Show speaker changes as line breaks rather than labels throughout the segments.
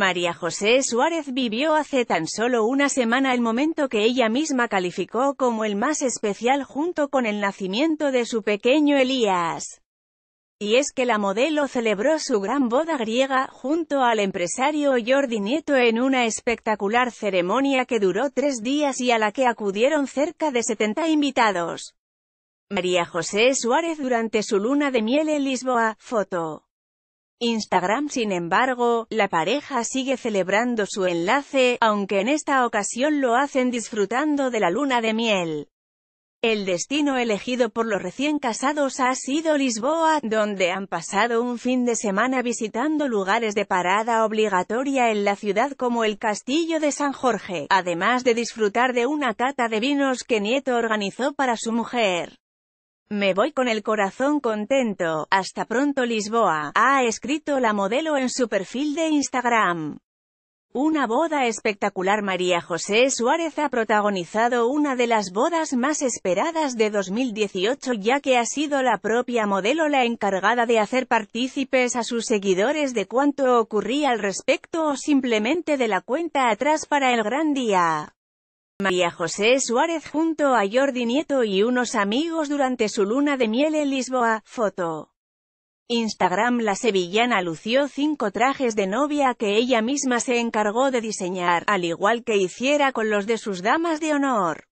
María José Suárez vivió hace tan solo una semana el momento que ella misma calificó como el más especial junto con el nacimiento de su pequeño Elías. Y es que la modelo celebró su gran boda griega, junto al empresario Jordi Nieto en una espectacular ceremonia que duró tres días y a la que acudieron cerca de 70 invitados. María José Suárez durante su luna de miel en Lisboa, foto. Instagram sin embargo, la pareja sigue celebrando su enlace, aunque en esta ocasión lo hacen disfrutando de la luna de miel. El destino elegido por los recién casados ha sido Lisboa, donde han pasado un fin de semana visitando lugares de parada obligatoria en la ciudad como el Castillo de San Jorge, además de disfrutar de una cata de vinos que Nieto organizó para su mujer. Me voy con el corazón contento, hasta pronto Lisboa, ha escrito la modelo en su perfil de Instagram. Una boda espectacular María José Suárez ha protagonizado una de las bodas más esperadas de 2018 ya que ha sido la propia modelo la encargada de hacer partícipes a sus seguidores de cuánto ocurría al respecto o simplemente de la cuenta atrás para el gran día. María José Suárez junto a Jordi Nieto y unos amigos durante su luna de miel en Lisboa, foto. Instagram La sevillana lució cinco trajes de novia que ella misma se encargó de diseñar, al igual que hiciera con los de sus damas de honor.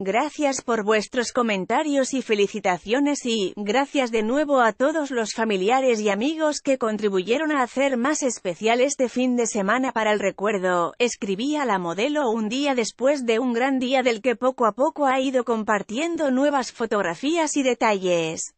Gracias por vuestros comentarios y felicitaciones y, gracias de nuevo a todos los familiares y amigos que contribuyeron a hacer más especial este fin de semana para el recuerdo, a la modelo un día después de un gran día del que poco a poco ha ido compartiendo nuevas fotografías y detalles.